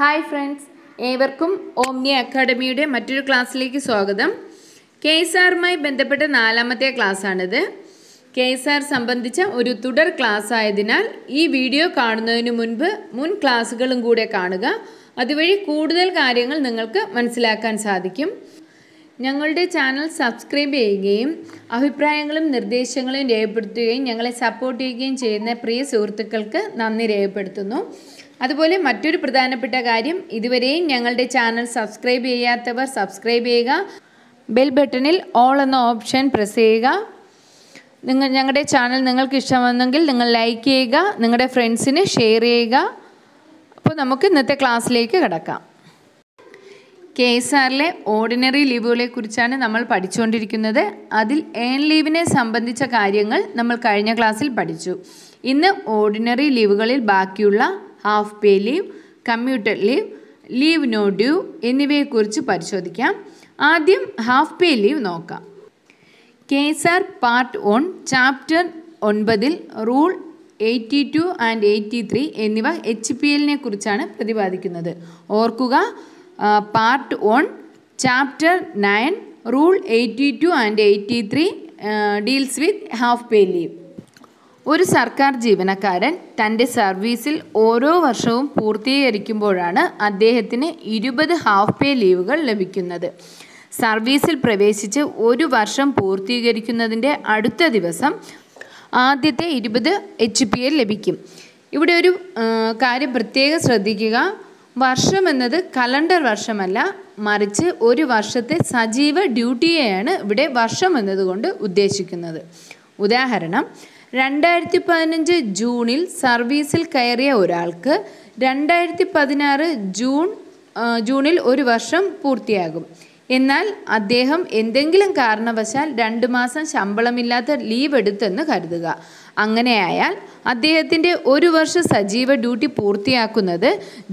Hi friends ഏവർക്കും Omni അക്കാഡമിയുടെ മറ്റൊരു ക്ലാസ്സിലേക്ക് സ്വാഗതം കെ എസ് ആറുമായി ബന്ധപ്പെട്ട നാലാമത്തെ ക്ലാസ്സാണിത് കെ എസ് ആർ സംബന്ധിച്ച ഒരു തുടർ ക്ലാസ് ആയതിനാൽ ഈ വീഡിയോ കാണുന്നതിന് മുൻപ് മുൻ ക്ലാസ്സുകളും കൂടെ കാണുക അതുവഴി കൂടുതൽ കാര്യങ്ങൾ നിങ്ങൾക്ക് മനസ്സിലാക്കാൻ സാധിക്കും ഞങ്ങളുടെ ചാനൽ സബ്സ്ക്രൈബ് ചെയ്യുകയും അഭിപ്രായങ്ങളും നിർദ്ദേശങ്ങളും രേഖപ്പെടുത്തുകയും ഞങ്ങളെ സപ്പോർട്ട് ചെയ്യുകയും ചെയ്യുന്ന പ്രിയ സുഹൃത്തുക്കൾക്ക് നന്ദി രേഖപ്പെടുത്തുന്നു അതുപോലെ മറ്റൊരു പ്രധാനപ്പെട്ട കാര്യം ഇതുവരെയും ഞങ്ങളുടെ ചാനൽ സബ്സ്ക്രൈബ് ചെയ്യാത്തവർ സബ്സ്ക്രൈബ് ചെയ്യുക ബെൽ ബട്ടണിൽ ഓൾ എന്ന ഓപ്ഷൻ പ്രസ് ചെയ്യുക നിങ്ങൾ ഞങ്ങളുടെ ചാനൽ നിങ്ങൾക്ക് ഇഷ്ടമെന്നെങ്കിൽ നിങ്ങൾ ലൈക്ക് ചെയ്യുക നിങ്ങളുടെ ഫ്രണ്ട്സിന് ഷെയർ ചെയ്യുക അപ്പോൾ നമുക്ക് ഇന്നത്തെ ക്ലാസ്സിലേക്ക് കിടക്കാം കെ എസ് ആറിലെ ഓർഡിനറി ലീവുകളെ കുറിച്ചാണ് നമ്മൾ പഠിച്ചുകൊണ്ടിരിക്കുന്നത് അതിൽ ഏൺ ലീവിനെ സംബന്ധിച്ച കാര്യങ്ങൾ നമ്മൾ കഴിഞ്ഞ ക്ലാസ്സിൽ പഠിച്ചു ഇന്ന് ഓർഡിനറി ലീവുകളിൽ ബാക്കിയുള്ള half pay leave commuter leave leave no due എന്നിവയെക്കുറിച്ച് പരിശോധിക്കാം ആദ്യം ഹാഫ് പേ ലീവ് നോക്കാം K S R part one chapter ഒൻപതിൽ rule eighty two and eighty three എന്നിവ എച്ച് പി എല്ലിനെ കുറിച്ചാണ് പ്രതിപാദിക്കുന്നത് ഓർക്കുക part one chapter nine rule eighty two and eighty three deals with half pay leave ഒരു സർക്കാർ ജീവനക്കാരൻ തൻ്റെ സർവീസിൽ ഓരോ വർഷവും പൂർത്തീകരിക്കുമ്പോഴാണ് അദ്ദേഹത്തിന് ഇരുപത് ഹാഫ് പേ ലീവുകൾ ലഭിക്കുന്നത് സർവീസിൽ പ്രവേശിച്ച് ഒരു വർഷം പൂർത്തീകരിക്കുന്നതിൻ്റെ അടുത്ത ദിവസം ആദ്യത്തെ ഇരുപത് എച്ച് പി എൽ ലഭിക്കും ഇവിടെ ഒരു കാര്യം പ്രത്യേകം ശ്രദ്ധിക്കുക വർഷം എന്നത് കലണ്ടർ വർഷമല്ല മറിച്ച് ഒരു വർഷത്തെ സജീവ ഡ്യൂട്ടിയെയാണ് ഇവിടെ വർഷം എന്നതുകൊണ്ട് ഉദ്ദേശിക്കുന്നത് ഉദാഹരണം രണ്ടായിരത്തി പതിനഞ്ച് ജൂണിൽ സർവീസിൽ കയറിയ ഒരാൾക്ക് രണ്ടായിരത്തി പതിനാറ് ജൂൺ ജൂണിൽ ഒരു വർഷം പൂർത്തിയാകും എന്നാൽ അദ്ദേഹം എന്തെങ്കിലും കാരണവശാൽ രണ്ട് മാസം ശമ്പളമില്ലാത്ത ലീവ് എടുത്തെന്ന് കരുതുക അങ്ങനെയായാൽ അദ്ദേഹത്തിൻ്റെ ഒരു വർഷ സജീവ ഡ്യൂട്ടി പൂർത്തിയാക്കുന്നത്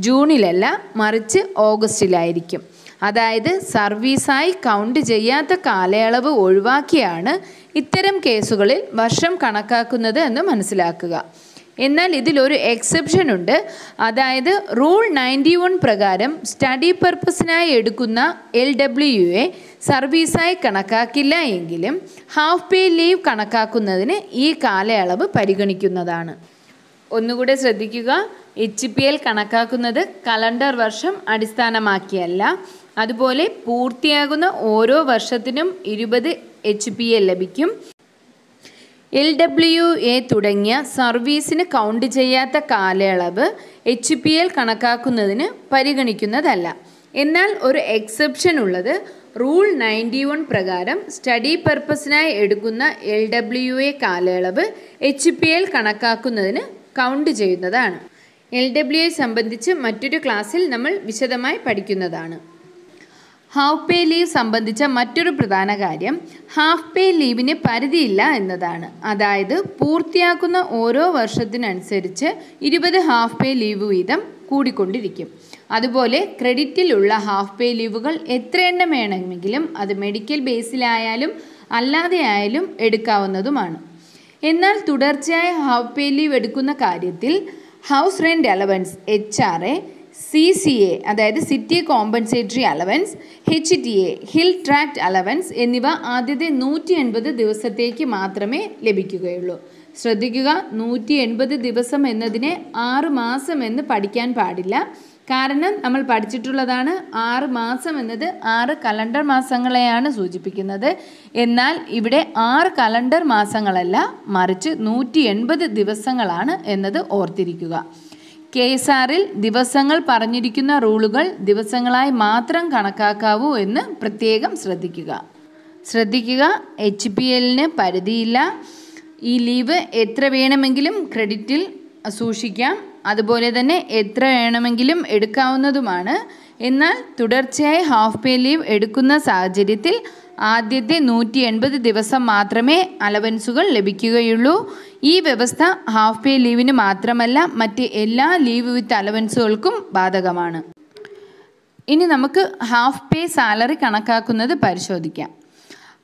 ജൂണിലല്ല മറിച്ച് ഓഗസ്റ്റിലായിരിക്കും അതായത് സർവീസായി കൗണ്ട് ചെയ്യാത്ത കാലയളവ് ഒഴിവാക്കിയാണ് ഇത്തരം കേസുകളിൽ വർഷം കണക്കാക്കുന്നത് എന്ന് മനസ്സിലാക്കുക എന്നാൽ ഇതിലൊരു എക്സെപ്ഷൻ ഉണ്ട് അതായത് റൂൾ നയൻറ്റി വൺ പ്രകാരം സ്റ്റഡി പർപ്പസിനായി എടുക്കുന്ന എൽ ഡബ്ല്യു എ സർവീസായി കണക്കാക്കില്ല എങ്കിലും ഹാഫ് പേ ലീവ് കണക്കാക്കുന്നതിന് ഈ കാലയളവ് പരിഗണിക്കുന്നതാണ് ഒന്നുകൂടെ ശ്രദ്ധിക്കുക എച്ച് പി എൽ കണക്കാക്കുന്നത് കലണ്ടർ വർഷം അടിസ്ഥാനമാക്കിയല്ല അതുപോലെ പൂർത്തിയാകുന്ന ഓരോ വർഷത്തിനും ഇരുപത് എച്ച് പി എ ലഭിക്കും എൽ ഡബ്ല്യു എ തുടങ്ങിയ സർവീസിന് കൗണ്ട് ചെയ്യാത്ത കാലയളവ് എച്ച് പി എൽ കണക്കാക്കുന്നതിന് പരിഗണിക്കുന്നതല്ല എന്നാൽ ഒരു എക്സെപ്ഷൻ ഉള്ളത് റൂൾ നയൻറ്റി വൺ പ്രകാരം സ്റ്റഡി പർപ്പസിനായി എടുക്കുന്ന എൽ ഡബ്ല്യു എ കാലയളവ് എച്ച് പി എൽ കണക്കാക്കുന്നതിന് കൗണ്ട് ചെയ്യുന്നതാണ് എൽ ഡബ്ല്യു എ സംബന്ധിച്ച് മറ്റൊരു ക്ലാസ്സിൽ നമ്മൾ വിശദമായി പഠിക്കുന്നതാണ് ഹാഫ് പേ ലീവ് സംബന്ധിച്ച മറ്റൊരു പ്രധാന കാര്യം ഹാഫ് പേ ലീവിന് പരിധിയില്ല എന്നതാണ് അതായത് പൂർത്തിയാക്കുന്ന ഓരോ വർഷത്തിനനുസരിച്ച് ഇരുപത് ഹാഫ് പേ ലീവ് വീതം കൂടിക്കൊണ്ടിരിക്കും അതുപോലെ ക്രെഡിറ്റിലുള്ള ഹാഫ് പേ ലീവുകൾ എത്ര എണ്ണം വേണമെങ്കിലും അത് മെഡിക്കൽ ബേസിലായാലും അല്ലാതെ ആയാലും എടുക്കാവുന്നതുമാണ് എന്നാൽ തുടർച്ചയായ ഹാഫ് പേ ലീവ് എടുക്കുന്ന കാര്യത്തിൽ house rent allowance H R A C C A അതായത് city compensatory allowance H T A hill tract allowance എന്നിവ ആദ്യത്തെ നൂറ്റി എൺപത് ദിവസത്തേക്ക് മാത്രമേ ലഭിക്കുകയുള്ളൂ ശ്രദ്ധിക്കുക നൂറ്റി എൺപത് ദിവസം എന്നതിനെ ആറ് മാസം എന്ന് പഠിക്കാൻ പാടില്ല കാരണം നമ്മൾ പഠിച്ചിട്ടുള്ളതാണ് ആറ് മാസം എന്നത് ആറ് കലണ്ടർ മാസങ്ങളെയാണ് സൂചിപ്പിക്കുന്നത് എന്നാൽ ഇവിടെ ആറ് കലണ്ടർ മാസങ്ങളല്ല മറിച്ച് നൂറ്റി ദിവസങ്ങളാണ് എന്നത് ഓർത്തിരിക്കുക കെ എസ് ആറിൽ ദിവസങ്ങൾ പറഞ്ഞിരിക്കുന്ന റൂളുകൾ ദിവസങ്ങളായി മാത്രം കണക്കാക്കാവൂ എന്ന് പ്രത്യേകം ശ്രദ്ധിക്കുക ശ്രദ്ധിക്കുക എച്ച് പി എല്ലിന് പരിധിയില്ല ഈ ലീവ് എത്ര വേണമെങ്കിലും ക്രെഡിറ്റിൽ സൂക്ഷിക്കാം അതുപോലെ തന്നെ എത്ര വേണമെങ്കിലും എടുക്കാവുന്നതുമാണ് എന്നാൽ തുടർച്ചയായി ഹാഫ് പേ ലീവ് എടുക്കുന്ന സാഹചര്യത്തിൽ ആദ്യത്തെ നൂറ്റി എൺപത് ദിവസം മാത്രമേ അലവൻസുകൾ ലഭിക്കുകയുള്ളൂ ഈ വ്യവസ്ഥ ഹാഫ് പേ ലീവിന് മാത്രമല്ല മറ്റ് എല്ലാ ലീവ് വിത്ത് അലവൻസുകൾക്കും ബാധകമാണ് ഇനി നമുക്ക് ഹാഫ് പേ സാലറി കണക്കാക്കുന്നത് പരിശോധിക്കാം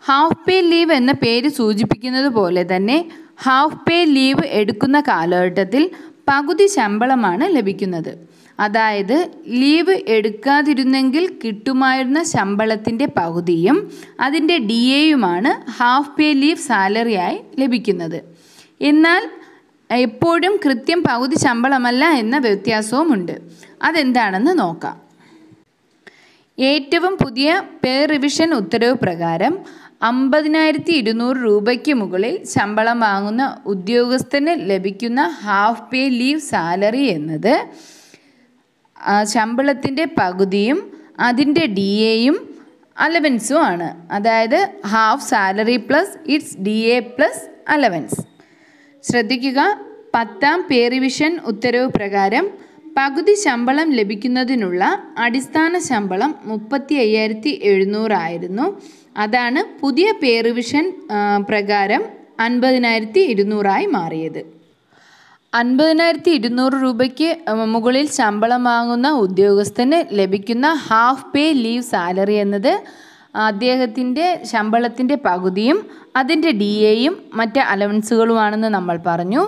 ഹാഫ് പേ ലീവ് എന്ന പേര് സൂചിപ്പിക്കുന്നത് പോലെ തന്നെ ഹാഫ് പേ ലീവ് എടുക്കുന്ന കാലഘട്ടത്തിൽ പകുതി ശമ്പളമാണ് ലഭിക്കുന്നത് അതായത് ലീവ് എടുക്കാതിരുന്നെങ്കിൽ കിട്ടുമായിരുന്ന ശമ്പളത്തിൻ്റെ പകുതിയും അതിൻ്റെ ഡി എയുമാണ് ഹാഫ് പേ ലീവ് സാലറിയായി ലഭിക്കുന്നത് എന്നാൽ എപ്പോഴും കൃത്യം പകുതി ശമ്പളമല്ല എന്ന വ്യത്യാസവുമുണ്ട് അതെന്താണെന്ന് നോക്കാം ഏറ്റവും പുതിയ പേ റിവിഷൻ ഉത്തരവ് പ്രകാരം അമ്പതിനായിരത്തി ഇരുന്നൂറ് രൂപയ്ക്ക് മുകളിൽ ശമ്പളം വാങ്ങുന്ന ഉദ്യോഗസ്ഥന് ലഭിക്കുന്ന ഹാഫ് പേ ലീവ് സാലറി എന്നത് ശമ്പളത്തിൻ്റെ പകുതിയും അതിൻ്റെ ഡി എയും അലവൻസും ആണ് അതായത് half salary plus it's D A plus allowance ശ്രദ്ധിക്കുക പത്താം പേറിവിഷൻ ഉത്തരവ് പ്രകാരം പകുതി ശമ്പളം ലഭിക്കുന്നതിനുള്ള അടിസ്ഥാന ശമ്പളം മുപ്പത്തി അയ്യായിരത്തി എഴുന്നൂറായിരുന്നു അതാണ് പുതിയ പേറിവിഷൻ പ്രകാരം അൻപതിനായിരത്തി ഇരുന്നൂറായി മാറിയത് അൻപതിനായിരത്തി ഇരുന്നൂറ് രൂപയ്ക്ക് മുകളിൽ ശമ്പളം വാങ്ങുന്ന ഉദ്യോഗസ്ഥന് ലഭിക്കുന്ന ഹാഫ് പേ ലീവ് സാലറി എന്നത് അദ്ദേഹത്തിൻ്റെ ശമ്പളത്തിൻ്റെ പകുതിയും അതിൻ്റെ ഡി എയും മറ്റ് അലവൻസുകളുമാണെന്ന് നമ്മൾ പറഞ്ഞു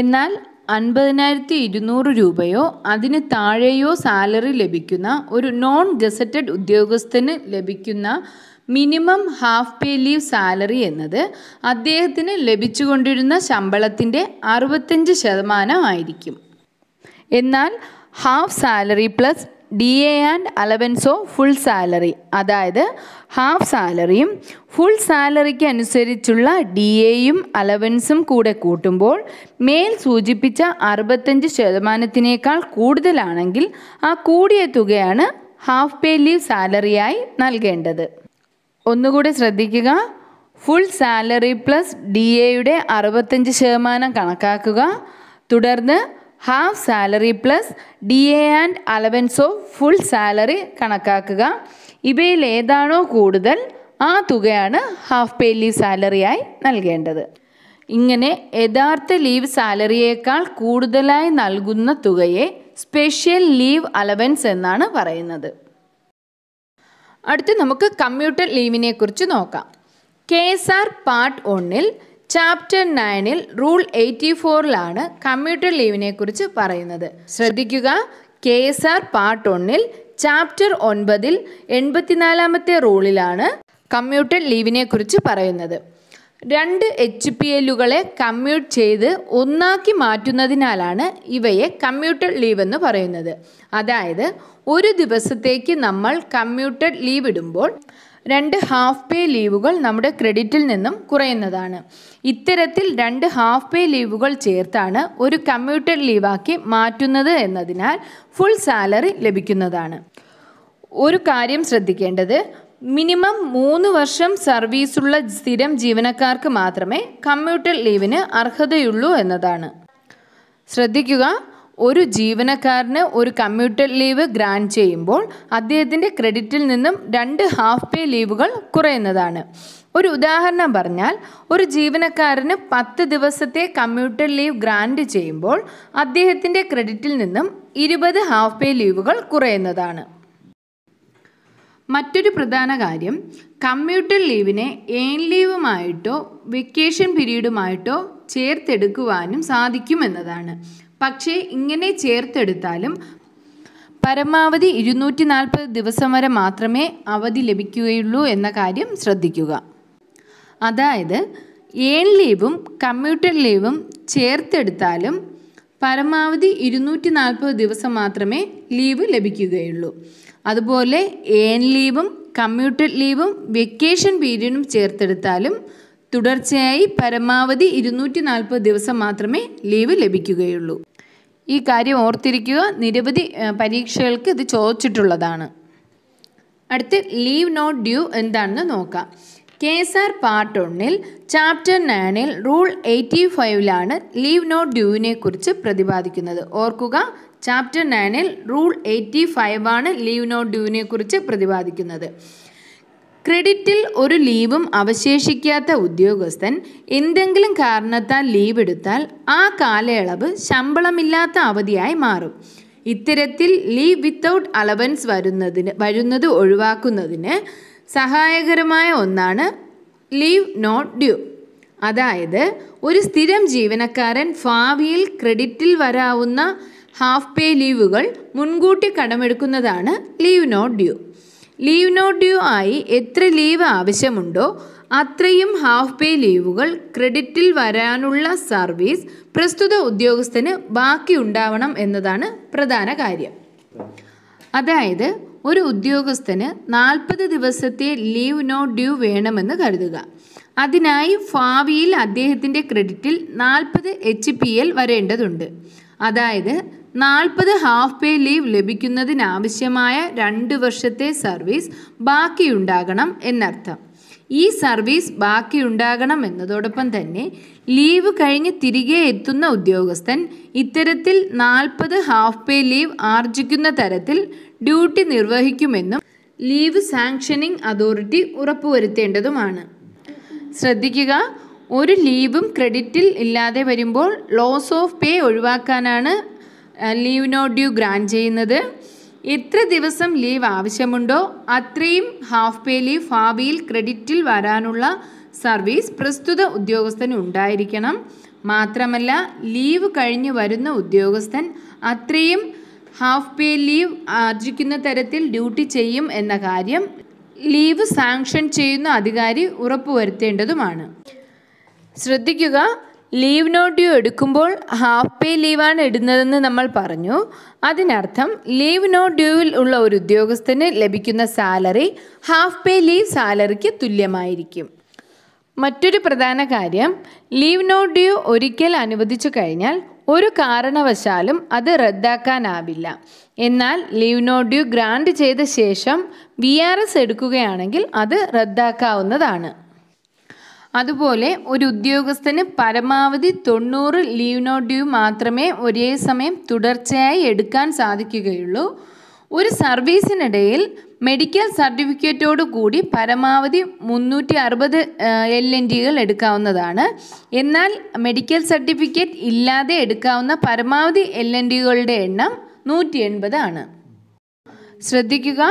എന്നാൽ അൻപതിനായിരത്തി ഇരുന്നൂറ് രൂപയോ അതിന് താഴെയോ സാലറി ലഭിക്കുന്ന ഒരു നോൺ ഗസറ്റഡ് ഉദ്യോഗസ്ഥന് ലഭിക്കുന്ന minimum half pay leave salary എന്നത് അദ്ദേഹത്തിന് ലഭിച്ചുകൊണ്ടിരുന്ന ശമ്പളത്തിൻ്റെ അറുപത്തഞ്ച് ശതമാനമായിരിക്കും എന്നാൽ half salary plus D A and അലവൻസോ ഫുൾ സാലറി അതായത് ഹാഫ് സാലറിയും ഫുൾ സാലറിക്ക് അനുസരിച്ചുള്ള ഡി എയും അലവൻസും കൂടെ കൂട്ടുമ്പോൾ മേൽ സൂചിപ്പിച്ച അറുപത്തഞ്ച് ശതമാനത്തിനേക്കാൾ കൂടുതലാണെങ്കിൽ ആ കൂടിയ തുകയാണ് ഹാഫ് പേ ലീവ് സാലറിയായി നൽകേണ്ടത് ഒന്നുകൂടി ശ്രദ്ധിക്കുക ഫുൾ സാലറി പ്ലസ് ഡി എയുടെ അറുപത്തഞ്ച് ശതമാനം കണക്കാക്കുക തുടർന്ന് half salary plus D A and allowance of full salary കണക്കാക്കുക ഇവയിൽ ഏതാണോ കൂടുതൽ ആ തുകയാണ് ഹാഫ് പേ ലീവ് സാലറിയായി നൽകേണ്ടത് ഇങ്ങനെ യഥാർത്ഥ ലീവ് സാലറിയേക്കാൾ കൂടുതലായി നൽകുന്ന തുകയെ സ്പെഷ്യൽ ലീവ് അലവൻസ് എന്നാണ് പറയുന്നത് അടുത്ത് നമുക്ക് കമ്മ്യൂട്ടർ ലീവിനെ കുറിച്ച് നോക്കാം കെ എസ് ആർ പാർട്ട് ഒന്നിൽ ചാപ്റ്റർ നയനിൽ റൂൾ എയ്റ്റി ഫോറിലാണ് കമ്മ്യൂട്ടർ ലീവിനെ കുറിച്ച് പറയുന്നത് ശ്രദ്ധിക്കുക കെ എസ് ആർ പാർട്ട് ഒന്നിൽ ചാപ്റ്റർ ഒൻപതിൽ എൺപത്തിനാലാമത്തെ റൂളിലാണ് കമ്മ്യൂട്ടർ ലീവിനെ കുറിച്ച് പറയുന്നത് രണ്ട് എച്ച് പി എല്ലുകളെ കമ്മ്യൂട്ട് ചെയ്ത് ഒന്നാക്കി മാറ്റുന്നതിനാലാണ് ഇവയെ കമ്മ്യൂട്ടഡ് ലീവ് എന്ന് പറയുന്നത് അതായത് ഒരു ദിവസത്തേക്ക് നമ്മൾ കമ്മ്യൂട്ടഡ് ലീവ് ഇടുമ്പോൾ രണ്ട് ഹാഫ് പേ ലീവുകൾ നമ്മുടെ ക്രെഡിറ്റിൽ നിന്നും കുറയുന്നതാണ് ഇത്തരത്തിൽ രണ്ട് ഹാഫ് പേ ലീവുകൾ ചേർത്താണ് ഒരു കമ്മ്യൂട്ടഡ് ലീവാക്കി മാറ്റുന്നത് എന്നതിനാൽ ഫുൾ സാലറി ലഭിക്കുന്നതാണ് ഒരു കാര്യം ശ്രദ്ധിക്കേണ്ടത് മിനിമം മൂന്ന് വർഷം സർവീസുള്ള സ്ഥിരം ജീവനക്കാർക്ക് മാത്രമേ കമ്മ്യൂട്ടർ ലീവിന് അർഹതയുള്ളൂ എന്നതാണ് ശ്രദ്ധിക്കുക ഒരു ജീവനക്കാരന് ഒരു കമ്മ്യൂട്ടർ ലീവ് ഗ്രാൻഡ് ചെയ്യുമ്പോൾ അദ്ദേഹത്തിൻ്റെ ക്രെഡിറ്റിൽ നിന്നും രണ്ട് ഹാഫ് പേ ലീവുകൾ കുറയുന്നതാണ് ഒരു ഉദാഹരണം പറഞ്ഞാൽ ഒരു ജീവനക്കാരന് പത്ത് ദിവസത്തെ കമ്മ്യൂട്ടർ ലീവ് ഗ്രാൻഡ് ചെയ്യുമ്പോൾ അദ്ദേഹത്തിൻ്റെ ക്രെഡിറ്റിൽ നിന്നും ഇരുപത് ഹാഫ് പേ ലീവുകൾ കുറയുന്നതാണ് മറ്റൊരു പ്രധാന കാര്യം കമ്മ്യൂട്ടർ ലീവിനെ ഏൺ ലീവുമായിട്ടോ വെക്കേഷൻ പീരീഡുമായിട്ടോ ചേർത്തെടുക്കുവാനും സാധിക്കുമെന്നതാണ് പക്ഷേ ഇങ്ങനെ ചേർത്തെടുത്താലും പരമാവധി ഇരുന്നൂറ്റി നാൽപ്പത് ദിവസം വരെ മാത്രമേ അവധി ലഭിക്കുകയുള്ളൂ എന്ന കാര്യം ശ്രദ്ധിക്കുക അതായത് ഏൺ ലീവും കമ്മ്യൂട്ടർ ലീവും ചേർത്തെടുത്താലും പരമാവധി ഇരുന്നൂറ്റി നാൽപ്പത് ദിവസം മാത്രമേ ലീവ് ലഭിക്കുകയുള്ളൂ അതുപോലെ ഏൺ ലീവും കമ്മ്യൂട്ടഡ് ലീവും വെക്കേഷൻ പീരീഡും ചേർത്തെടുത്താലും തുടർച്ചയായി പരമാവധി ഇരുന്നൂറ്റി നാൽപ്പത് ദിവസം മാത്രമേ ലീവ് ലഭിക്കുകയുള്ളൂ ഈ കാര്യം ഓർത്തിരിക്കുക നിരവധി പരീക്ഷകൾക്ക് ഇത് ചോദിച്ചിട്ടുള്ളതാണ് അടുത്ത് ലീവ് നോട്ട് ഡ്യൂ എന്താണെന്ന് നോക്കാം കെ എസ് ആർ പാർട്ട് ഒന്നിൽ ചാപ്റ്റർ നയനിൽ റൂൾ എയ്റ്റി ഫൈവിലാണ് ലീവ് നോട്ട് ഡ്യൂവിനെ കുറിച്ച് പ്രതിപാദിക്കുന്നത് ഓർക്കുക ചാപ്റ്റർ നയനിൽ റൂൾ എയ്റ്റി ഫൈവ് ആണ് ലീവ് നോട്ട് ഡ്യൂവിനെ കുറിച്ച് പ്രതിപാദിക്കുന്നത് ക്രെഡിറ്റിൽ ഒരു ലീവും അവശേഷിക്കാത്ത ഉദ്യോഗസ്ഥൻ എന്തെങ്കിലും കാരണത്താൽ ലീവ് എടുത്താൽ ആ കാലയളവ് ശമ്പളമില്ലാത്ത അവധിയായി മാറും ഇത്തരത്തിൽ ലീവ് വിത്തൗട്ട് അലവൻസ് വരുന്നതിന് വരുന്നത് ഒഴിവാക്കുന്നതിന് സഹായകരമായ ഒന്നാണ് ലീവ് നോട്ട് ഡ്യൂ അതായത് ഒരു സ്ഥിരം ജീവനക്കാരൻ ഭാവിയിൽ ക്രെഡിറ്റിൽ വരാവുന്ന ഹാഫ് പേ ലീവുകൾ മുൻകൂട്ടി കടമെടുക്കുന്നതാണ് leave not due leave not due ആയി എത്ര ലീവ് ആവശ്യമുണ്ടോ അത്രയും ഹാഫ് പേ ലീവുകൾ ക്രെഡിറ്റിൽ വരാനുള്ള സർവീസ് പ്രസ്തുത ഉദ്യോഗസ്ഥന് ബാക്കി ഉണ്ടാവണം എന്നതാണ് പ്രധാന കാര്യം അതായത് ഒരു ഉദ്യോഗസ്ഥന് നാൽപ്പത് ദിവസത്തെ ലീവ് നോട്ട് ഡ്യൂ വേണമെന്ന് കരുതുക അതിനായി ഭാവിയിൽ അദ്ദേഹത്തിൻ്റെ ക്രെഡിറ്റിൽ നാൽപ്പത് എച്ച് പി എൽ വരേണ്ടതുണ്ട് അതായത് നാൽപ്പത് ഹാഫ് പേ ലീവ് ലഭിക്കുന്നതിനാവശ്യമായ രണ്ട് വർഷത്തെ സർവീസ് ബാക്കിയുണ്ടാകണം എന്നർത്ഥം ഈ സർവീസ് ബാക്കിയുണ്ടാകണം എന്നതോടൊപ്പം തന്നെ ലീവ് കഴിഞ്ഞ് തിരികെ എത്തുന്ന ഉദ്യോഗസ്ഥൻ ഇത്തരത്തിൽ നാൽപ്പത് ഹാഫ് പേ ലീവ് ആർജിക്കുന്ന തരത്തിൽ ഡ്യൂട്ടി നിർവഹിക്കുമെന്നും ലീവ് സാങ്ഷനിങ് അതോറിറ്റി ഉറപ്പുവരുത്തേണ്ടതുമാണ് ശ്രദ്ധിക്കുക ഒരു ലീവും ക്രെഡിറ്റിൽ ഇല്ലാതെ വരുമ്പോൾ ലോസ് ഓഫ് പേ ഒഴിവാക്കാനാണ് ഡ്യൂ ഗ്രാൻഡ് ചെയ്യുന്നത് എത്ര ദിവസം ലീവ് ആവശ്യമുണ്ടോ അത്രയും ഹാഫ് പേ ലീവ് ഭാവിയിൽ ക്രെഡിറ്റിൽ വരാനുള്ള സർവീസ് പ്രസ്തുത ഉദ്യോഗസ്ഥന് ഉണ്ടായിരിക്കണം മാത്രമല്ല ലീവ് കഴിഞ്ഞു വരുന്ന ഉദ്യോഗസ്ഥൻ അത്രയും ഹാഫ് പേ ലീവ് ആർജിക്കുന്ന തരത്തിൽ ഡ്യൂട്ടി ചെയ്യും എന്ന കാര്യം ലീവ് സാങ്ഷൻ ചെയ്യുന്ന അധികാരി ഉറപ്പുവരുത്തേണ്ടതുമാണ് ശ്രദ്ധിക്കുക ലീവ് നോട്ട് ഡ്യൂ എടുക്കുമ്പോൾ ഹാഫ് പേ ലീവാണ് ഇടുന്നതെന്ന് നമ്മൾ പറഞ്ഞു അതിനർത്ഥം ലീവ് നോട്ട് ഡ്യൂവിൽ ഉള്ള ഒരു ഉദ്യോഗസ്ഥന് ലഭിക്കുന്ന സാലറി ഹാഫ് പേ ലീവ് സാലറിക്ക് തുല്യമായിരിക്കും മറ്റൊരു പ്രധാന കാര്യം ലീവ് നോട്ട് ഡ്യൂ ഒരിക്കൽ അനുവദിച്ചു കഴിഞ്ഞാൽ ഒരു കാരണവശാലും അത് റദ്ദാക്കാനാവില്ല എന്നാൽ ലീവ് നോട്ട് ഡ്യൂ ഗ്രാൻഡ് ചെയ്ത ശേഷം വി എടുക്കുകയാണെങ്കിൽ അത് റദ്ദാക്കാവുന്നതാണ് അതുപോലെ ഒരു ഉദ്യോഗസ്ഥന് പരമാവധി തൊണ്ണൂറ് ലീവ് മാത്രമേ ഒരേ സമയം തുടർച്ചയായി എടുക്കാൻ സാധിക്കുകയുള്ളൂ ഒരു സർവീസിനിടയിൽ മെഡിക്കൽ സർട്ടിഫിക്കറ്റോട് കൂടി പരമാവധി മുന്നൂറ്റി അറുപത് എൽ എൻ ഡികൾ എടുക്കാവുന്നതാണ് എന്നാൽ മെഡിക്കൽ സർട്ടിഫിക്കറ്റ് ഇല്ലാതെ എടുക്കാവുന്ന പരമാവധി എൽ എൻ ഡികളുടെ എണ്ണം നൂറ്റി എൺപതാണ് ആണ് ശ്രദ്ധിക്കുക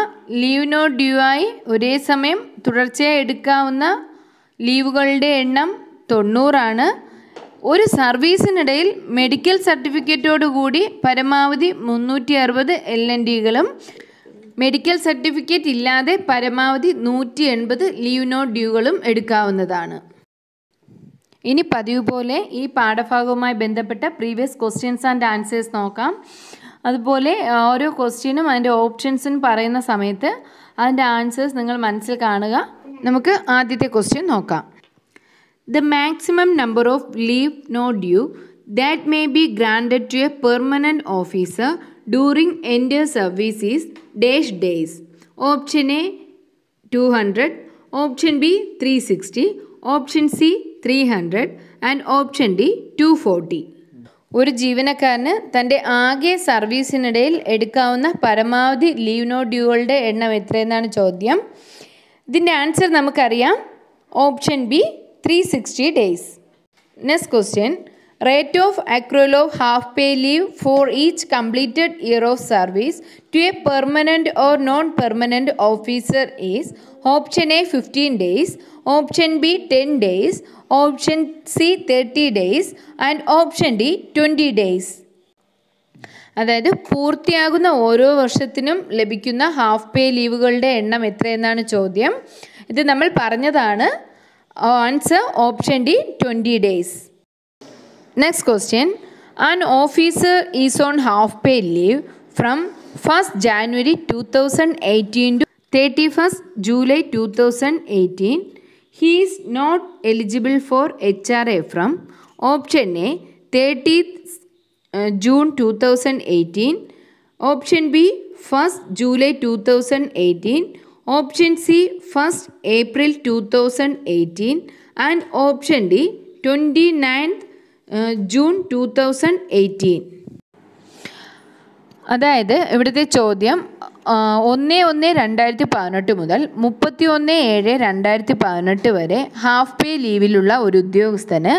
ലീവ് നോ ഡ്യൂ ആയി ഒരേ സമയം തുടർച്ചയായി എടുക്കാവുന്ന ലീവുകളുടെ എണ്ണം തൊണ്ണൂറാണ് ഒരു സർവീസിനിടയിൽ മെഡിക്കൽ സർട്ടിഫിക്കറ്റോടുകൂടി പരമാവധി മുന്നൂറ്റി അറുപത് എൽ എൻ ഡികളും മെഡിക്കൽ സർട്ടിഫിക്കറ്റ് ഇല്ലാതെ പരമാവധി നൂറ്റി എൺപത് ലീവ് ഡ്യൂകളും എടുക്കാവുന്നതാണ് ഇനി പതിവ് പോലെ ഈ പാഠഭാഗവുമായി ബന്ധപ്പെട്ട പ്രീവിയസ് ക്വസ്റ്റ്യൻസ് ആൻഡ് ആൻസേഴ്സ് നോക്കാം അതുപോലെ ഓരോ ക്വസ്റ്റ്യനും അതിൻ്റെ ഓപ്ഷൻസും പറയുന്ന സമയത്ത് അതിൻ്റെ ആൻസേഴ്സ് നിങ്ങൾ മനസ്സിൽ കാണുക നമുക്ക് ആദ്യത്തെ ക്വസ്റ്റ്യൻ നോക്കാം the maximum number of leave no due that may be granted to a permanent officer during എൻ്റെ services dash days option A two hundred option B three sixty option C three hundred and option D two forty ഒരു ജീവനക്കാരന് തൻ്റെ ആകെ സർവീസിനിടയിൽ എടുക്കാവുന്ന പരമാവധി leave no ഡ്യൂകളുടെ എണ്ണം എത്രയെന്നാണ് ചോദ്യം ഇതിൻ്റെ ആൻസർ നമുക്കറിയാം option B three sixty days next question rate of accrual of half pay leave for each completed year of service to a permanent or non permanent officer is option A fifteen days option B ten days option C thirty days and option D twenty days അതായത് പൂർത്തിയാകുന്ന ഓരോ വർഷത്തിനും ലഭിക്കുന്ന half പേ ലീവുകളുടെ എണ്ണം എത്രയെന്നാണ് ചോദ്യം ഇത് നമ്മൾ പറഞ്ഞതാണ് answer option D twenty days next question an officer is on half pay leave from first January two thousand eighteen to thirty first July two thousand eighteen he's not eligible for H R A from option A thirtieth Uh, June 2018. Option B 1st July 2018. Option C 1st April 2018. And option D 29th uh, June 2018. അതായത് ഇവിടുത്തെ ചോദ്യം ഒന്ന് ഒന്ന് രണ്ടായിരത്തി പതിനെട്ട് മുതൽ മുപ്പത്തി ഒന്ന് ഏഴ് രണ്ടായിരത്തി പതിനെട്ട് വരെ ഹാഫ് പേ ലീവിലുള്ള ഒരു ഉദ്യോഗസ്ഥന്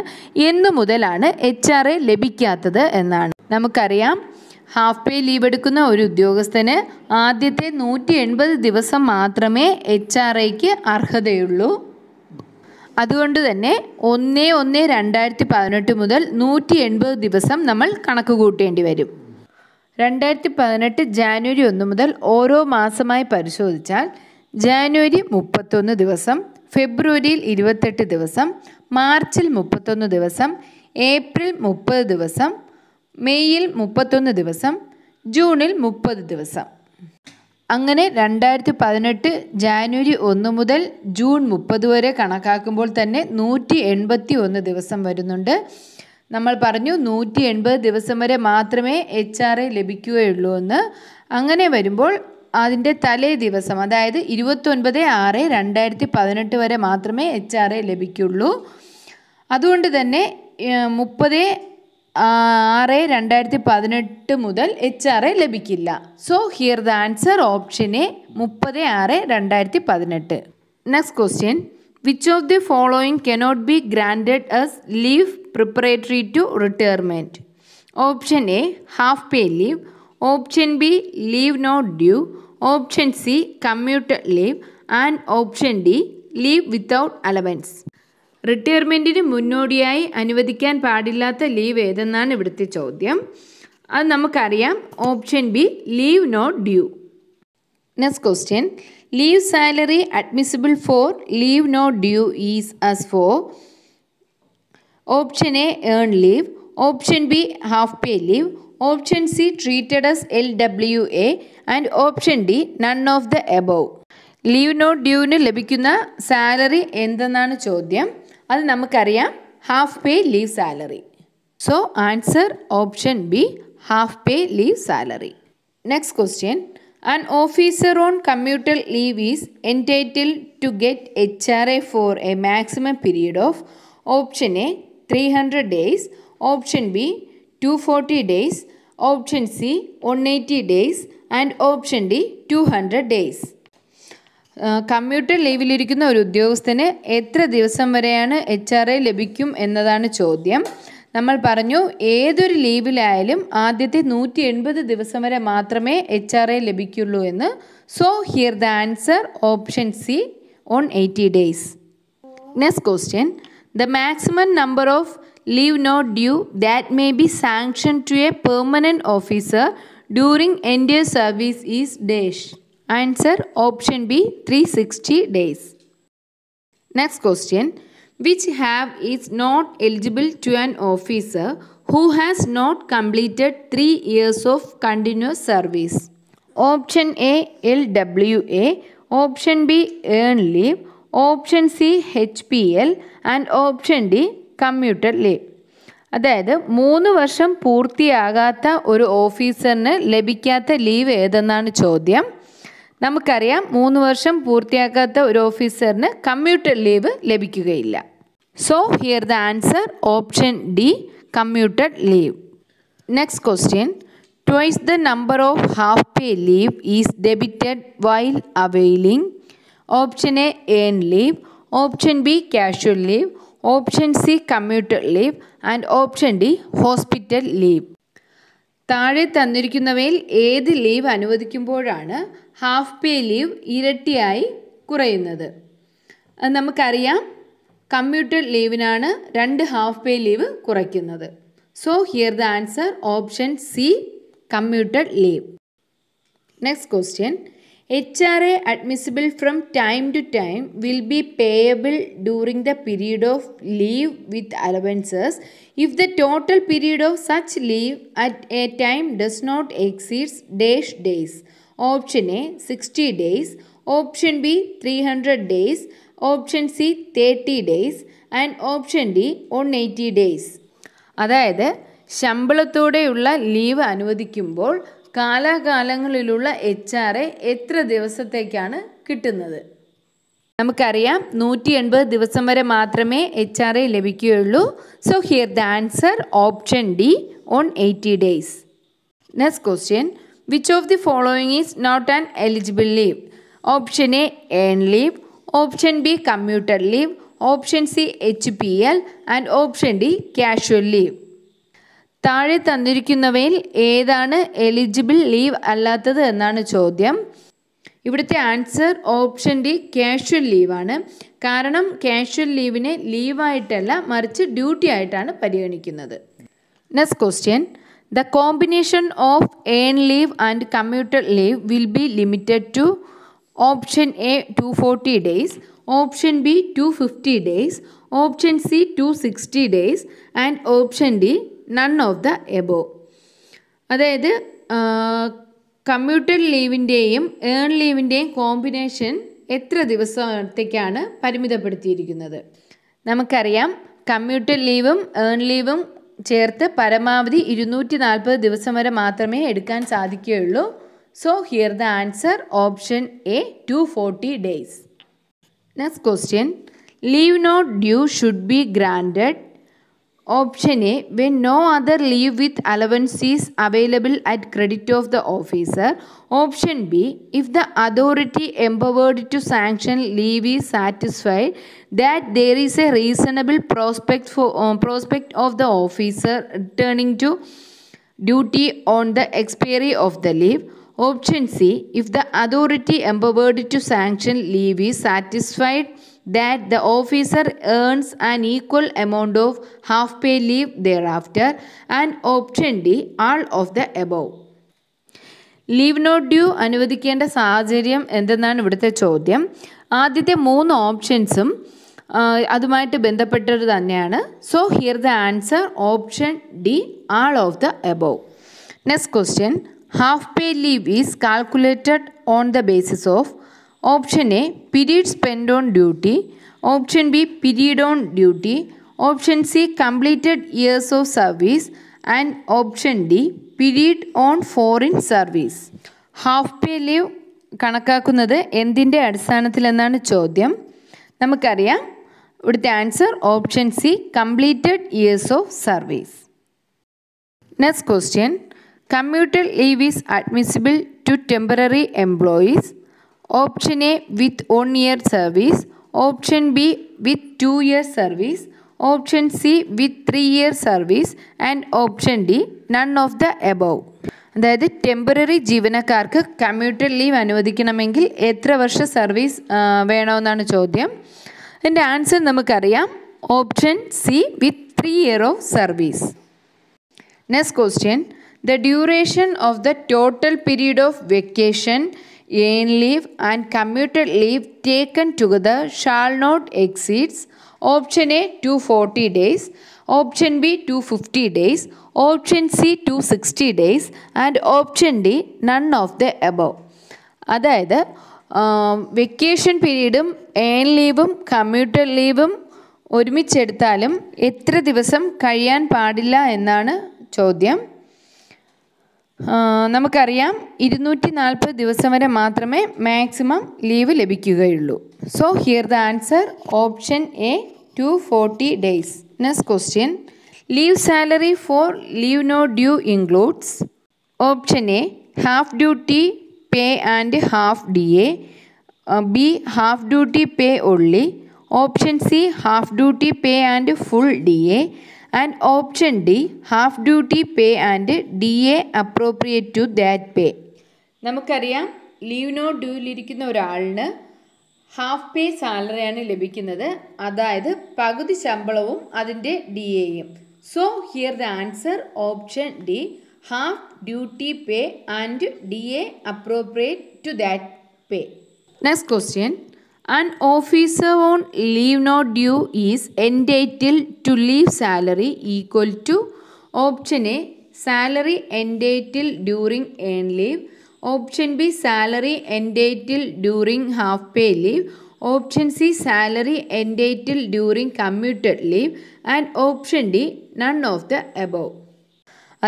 എന്നു മുതലാണ് എച്ച് ആർ എ ലഭിക്കാത്തത് എന്നാണ് നമുക്കറിയാം ഹാഫ് പേ ലീവ് എടുക്കുന്ന ഒരു ഉദ്യോഗസ്ഥന് ആദ്യത്തെ നൂറ്റി എൺപത് ദിവസം മാത്രമേ എച്ച് ആർ എക്ക് അർഹതയുള്ളൂ അതുകൊണ്ട് തന്നെ ഒന്ന് ഒന്ന് രണ്ടായിരത്തി പതിനെട്ട് മുതൽ നൂറ്റി എൺപത് ദിവസം നമ്മൾ കണക്ക് കൂട്ടേണ്ടി വരും രണ്ടായിരത്തി പതിനെട്ട് ജാനുവരി ഒന്ന് മുതൽ ഓരോ മാസമായി പരിശോധിച്ചാൽ ജാനുവരി മുപ്പത്തൊന്ന് ദിവസം ഫെബ്രുവരിയിൽ ഇരുപത്തെട്ട് ദിവസം മാർച്ചിൽ മുപ്പത്തൊന്ന് ദിവസം ഏപ്രിൽ മുപ്പത് ദിവസം മെയ്യിൽ മുപ്പത്തൊന്ന് ദിവസം ജൂണിൽ മുപ്പത് ദിവസം അങ്ങനെ രണ്ടായിരത്തി പതിനെട്ട് ജാനുവരി ഒന്ന് മുതൽ ജൂൺ മുപ്പത് വരെ കണക്കാക്കുമ്പോൾ തന്നെ നൂറ്റി എൺപത്തി ഒന്ന് ദിവസം വരുന്നുണ്ട് നമ്മൾ പറഞ്ഞു നൂറ്റി എൺപത് ദിവസം വരെ മാത്രമേ എച്ച് ആർ എ ലഭിക്കുകയുള്ളൂ എന്ന് അങ്ങനെ വരുമ്പോൾ അതിൻ്റെ തലേ ദിവസം അതായത് ഇരുപത്തൊൻപത് ആറ് രണ്ടായിരത്തി പതിനെട്ട് വരെ മാത്രമേ എച്ച് ആർ എ ലഭിക്കുള്ളൂ അതുകൊണ്ട് തന്നെ മുപ്പത് ആറ് രണ്ടായിരത്തി പതിനെട്ട് മുതൽ എച്ച് ആർ എ ലഭിക്കില്ല so here the answer option A മുപ്പത് ആറ് രണ്ടായിരത്തി പതിനെട്ട് next question which of the following cannot be granted as leave preparatory to retirement option A half pay leave option B leave not due option C commuter leave and option D leave without allowance റിട്ടയർമെൻറ്റിന് മുന്നോടിയായി അനുവദിക്കാൻ പാടില്ലാത്ത leave ഏതെന്നാണ് ഇവിടുത്തെ ചോദ്യം അത് നമുക്കറിയാം option B leave not due next question leave salary admissible for leave no due is as for option A earn leave option B half pay leave option C treated as L W A and option D none of the above leave not ഡ്യൂവിന് ലഭിക്കുന്ന salary എന്തെന്നാണ് ചോദ്യം അത് നമുക്കറിയാം half pay leave salary so answer option B half pay leave salary next question An officer on commutal leave is entitled to get HRA for a maximum period of option A 300 days, option B 240 days, option C 180 days and option D 200 days. Commuter ലീവിലിരിക്കുന്ന ഒരു ഉദ്യോഗസ്ഥന് എത്ര ദിവസം വരെയാണ് H R I ലഭിക്കും എന്നതാണ് ചോദ്യം നമ്മൾ പറഞ്ഞു ഏതൊരു ലീവിലായാലും ആദ്യത്തെ നൂറ്റി എൺപത് ദിവസം വരെ മാത്രമേ എച്ച് ആർ എ ലഭിക്കുള്ളൂ എന്ന് so here the answer option C one eighty days next question the maximum number of leave not due that may be sanction to a permanent officer during എൻ്റെ service is dash answer option B three sixty days next question which have is not eligible to an officer who has not completed 3 years of continuous service. Option A LWA, Option B Earn Leave, Option C HPL and option D commuter leave അതായത് മൂന്ന് വർഷം പൂർത്തിയാകാത്ത ഒരു ഓഫീസറിന് ലഭിക്കാത്ത leave ഏതെന്നാണ് ചോദ്യം നമുക്കറിയാം മൂന്ന് വർഷം പൂർത്തിയാക്കാത്ത ഒരു ഓഫീസറിന് കമ്മ്യൂട്ടർ ലീവ് ലഭിക്കുകയില്ല so here the answer option D commuted leave next question twice the number of half pay leave is debited while availing option A earn leave option B casual leave option C commuter leave and option D hospital leave താഴെ തന്നിരിക്കുന്നവയിൽ ഏത് ലീവ് അനുവദിക്കുമ്പോഴാണ് half pay leave ഇരട്ടിയായി കുറയുന്നത് നമുക്കറിയാം commuted ലീവിനാണ് രണ്ട് ഹാഫ് പേ ലീവ് കുറയ്ക്കുന്നത് so here the answer option C commuted leave next question H R A admissible from time to time will be payable during the period of leave with allowances if the total period of such leave at a time does not exceeds dash days option A sixty days option B three hundred days option C thirty days and option D one eighty days അതായത് ശമ്പളത്തോടെയുള്ള leave അനുവദിക്കുമ്പോൾ കാലാകാലങ്ങളിലുള്ള H R എത്ര ദിവസത്തേക്കാണ് കിട്ടുന്നത് നമുക്കറിയാം നൂറ്റി എൺപത് ദിവസം വരെ മാത്രമേ എച്ച് ആർ എ ലഭിക്കുകയുള്ളൂ so here the answer option D one eighty days next question which of the following is not an eligible leave option A earn leave option B commuter leave option C H P L and option D casual leave താഴെ തന്നിരിക്കുന്നവയിൽ ഏതാണ് eligible leave അല്ലാത്തത് എന്നാണ് ചോദ്യം ഇവിടുത്തെ answer option D casual ലീവാണ് കാരണം casual ലീവിനെ ലീവായിട്ടല്ല മറിച്ച് ഡ്യൂട്ടി ആയിട്ടാണ് പരിഗണിക്കുന്നത് next question The combination of earned leave and commuted leave will be limited to option A 240 days, option B 250 days, option C 260 days and option D none of the above. അതായത് commuted ലീവിൻ്റെയും earn ലീവിൻ്റെയും combination എത്ര ദിവസത്തേക്കാണ് പരിമിതപ്പെടുത്തിയിരിക്കുന്നത് നമുക്കറിയാം commuted ലീവും earn ലീവും ചേർത്ത് പരമാവധി ഇരുന്നൂറ്റി നാൽപ്പത് ദിവസം വരെ മാത്രമേ എടുക്കാൻ സാധിക്കുകയുള്ളൂ so here the answer option A to forty days next question leave not due should be granted option A when no other leave with allowance is available at credit of the officer option B if the authority empowered to sanction leave is satisfied that there is a reasonable prospect for uh, prospect of the officer returning to duty on the expiry of the leave option C if the authority empowered to sanction leave is satisfied that the officer earns an equal amount of half pay leave thereafter and option D all of the above leave not due അനുവദിക്കേണ്ട സാഹചര്യം എന്തെന്നാണ് ഇവിടുത്തെ ചോദ്യം ആദ്യത്തെ മൂന്ന് ഓപ്ഷൻസും അതുമായിട്ട് ബന്ധപ്പെട്ടത് തന്നെയാണ് so here the answer option D all of the above next question half pay leave is calculated on the basis of option A period spend on duty option B period on duty option C completed years of service and option D period on foreign service half pay leave കണക്കാക്കുന്നത് എന്തിൻ്റെ അടിസ്ഥാനത്തിലെന്നാണ് ചോദ്യം നമുക്കറിയാം ഇവിടുത്തെ answer option C completed years of service next question commuted leave is admissible to temporary employees option A with one year service option B with two year service option C with three year service and option D none of the above അതായത് temporary ജീവനക്കാർക്ക് commuter leave അനുവദിക്കണമെങ്കിൽ എത്ര വർഷ service വേണമെന്നാണ് ചോദ്യം ഇതിൻ്റെ answer നമുക്കറിയാം option C with three year of service next question the duration of the total period of vacation Earn leave and commuted leave taken together shall not exceeds option A 240 days, option B 250 days, option C 260 days and option D none of the above. അതായത് vacation പീരീഡും earn ലീവും commuter ലീവും ഒരുമിച്ചെടുത്താലും എത്ര ദിവസം കഴിയാൻ പാടില്ല എന്നാണ് ചോദ്യം നമുക്കറിയാം ഇരുന്നൂറ്റി നാൽപ്പത് ദിവസം വരെ മാത്രമേ മാക്സിമം ലീവ് ലഭിക്കുകയുള്ളൂ so here the answer option A to forty days next question leave salary for leave no due includes option A half duty pay and half D A B half duty pay only option C half duty pay and full D A and option D half duty pay and D A appropriate to that pay നമുക്കറിയാം leave no ഡ്യൂയിലിരിക്കുന്ന ഒരാളിന് half പേ സാലറിയാണ് ലഭിക്കുന്നത് അതായത് പകുതി ശമ്പളവും അതിൻ്റെ D എയും so here the answer option D half duty pay and D A appropriate to that pay next question An officer on leave not due is entitled to leave salary equal to option A salary entitled during earn leave option B salary entitled during half pay leave option C salary entitled during commuted leave and option D none of the above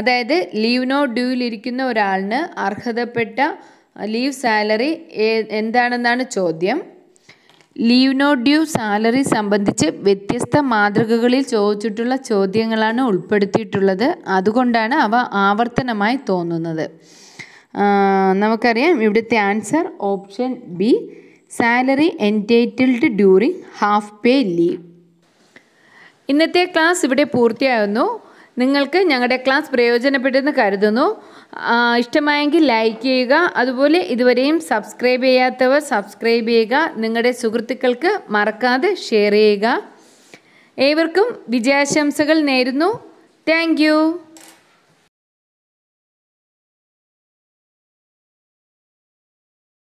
അതായത് leave not ഇരിക്കുന്ന ഒരാളിന് അർഹതപ്പെട്ട leave salary എന്താണെന്നാണ് ചോദ്യം leave no due salary സംബന്ധിച്ച് വ്യത്യസ്ത മാതൃകകളിൽ ചോദിച്ചിട്ടുള്ള ചോദ്യങ്ങളാണ് ഉൾപ്പെടുത്തിയിട്ടുള്ളത് അതുകൊണ്ടാണ് അവ ആവർത്തനമായി തോന്നുന്നത് നമുക്കറിയാം ഇവിടുത്തെ answer option B salary entitled during half pay leave ഇന്നത്തെ ക്ലാസ് ഇവിടെ പൂർത്തിയാകുന്നു നിങ്ങൾക്ക് ഞങ്ങളുടെ ക്ലാസ് പ്രയോജനപ്പെട്ടെന്ന് കരുതുന്നു ഇഷ്ടമായെങ്കിൽ ലൈക്ക് ചെയ്യുക അതുപോലെ ഇതുവരെയും സബ്സ്ക്രൈബ് ചെയ്യാത്തവർ സബ്സ്ക്രൈബ് ചെയ്യുക നിങ്ങളുടെ സുഹൃത്തുക്കൾക്ക് മറക്കാതെ ഷെയർ ചെയ്യുക ഏവർക്കും വിജയാശംസകൾ നേരുന്നു താങ്ക്